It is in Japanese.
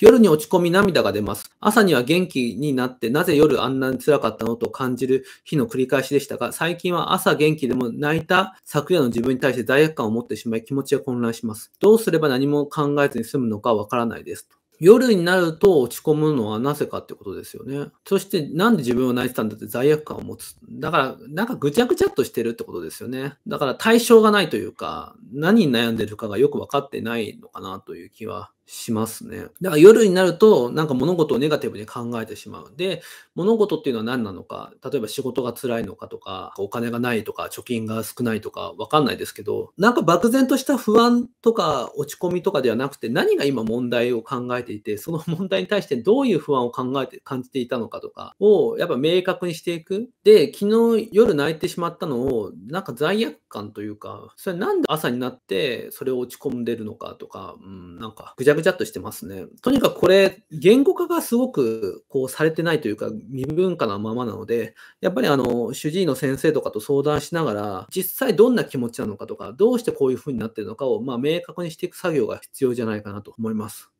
夜に落ち込み涙が出ます。朝には元気になって、なぜ夜あんなに辛かったのと感じる日の繰り返しでしたが、最近は朝元気でも泣いた昨夜の自分に対して罪悪感を持ってしまい気持ちが混乱します。どうすれば何も考えずに済むのかわからないです。夜になると落ち込むのはなぜかってことですよね。そしてなんで自分を泣いてたんだって罪悪感を持つ。だからなんかぐちゃぐちゃっとしてるってことですよね。だから対象がないというか、何に悩んでるかがよくわかってないのかなという気はしますね。だから夜になると、なんか物事をネガティブに考えてしまう。で、物事っていうのは何なのか、例えば仕事が辛いのかとか、お金がないとか、貯金が少ないとか、わかんないですけど、なんか漠然とした不安とか、落ち込みとかではなくて、何が今問題を考えていて、その問題に対してどういう不安を考えて、感じていたのかとかを、やっぱ明確にしていく。で、昨日夜泣いてしまったのを、なんか罪悪感というか、それなんで朝になって、それを落ち込んでるのかとか、うん、なんか、ぐじゃゃぐちゃっとしてますね。とにかくこれ、言語化がすごくこうされてないというか、未文化なままなので、やっぱりあの主治医の先生とかと相談しながら、実際どんな気持ちなのかとか、どうしてこういうふうになってるのかを、まあ、明確にしていく作業が必要じゃないかなと思います。